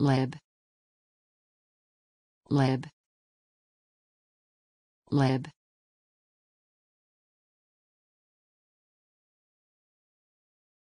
lib lib lib